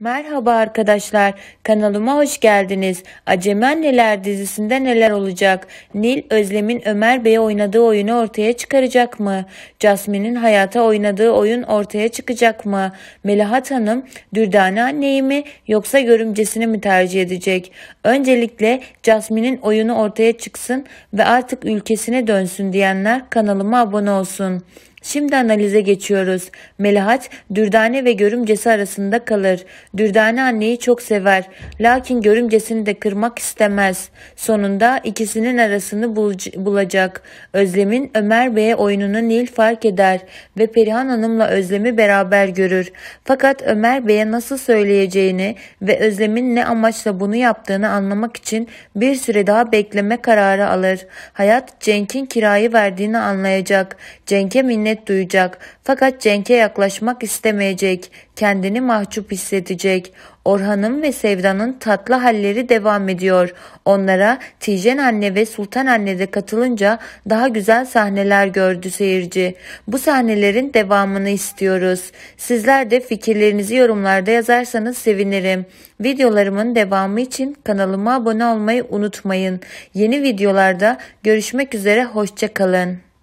Merhaba arkadaşlar, kanalıma hoş geldiniz. Acemi Anneler dizisinde neler olacak? Nil, Özlem'in Ömer Bey'e oynadığı oyunu ortaya çıkaracak mı? Jasmine'in hayata oynadığı oyun ortaya çıkacak mı? Melahat Hanım, Dürdane anneyi mi yoksa görümcesini mi tercih edecek? Öncelikle Jasmine'in oyunu ortaya çıksın ve artık ülkesine dönsün diyenler kanalıma abone olsun. Şimdi analize geçiyoruz. Melahat, Dürdane ve Görümcesi arasında kalır. Dürdane anneyi çok sever. Lakin Görümcesini de kırmak istemez. Sonunda ikisinin arasını bulacak. Özlem'in Ömer Bey'e oyununu Nil fark eder ve Perihan Hanım'la Özlem'i beraber görür. Fakat Ömer Bey'e nasıl söyleyeceğini ve Özlem'in ne amaçla bunu yaptığını anlamak için bir süre daha bekleme kararı alır. Hayat Cenk'in kirayı verdiğini anlayacak. Cenk'e minnet minnet duyacak fakat Cenk'e yaklaşmak istemeyecek, kendini mahcup hissedecek. Orhan'ın ve Sevda'nın tatlı halleri devam ediyor. Onlara Tijen anne ve Sultan anne de katılınca daha güzel sahneler gördü seyirci. Bu sahnelerin devamını istiyoruz. Sizler de fikirlerinizi yorumlarda yazarsanız sevinirim. Videolarımın devamı için kanalıma abone olmayı unutmayın. Yeni videolarda görüşmek üzere hoşçakalın.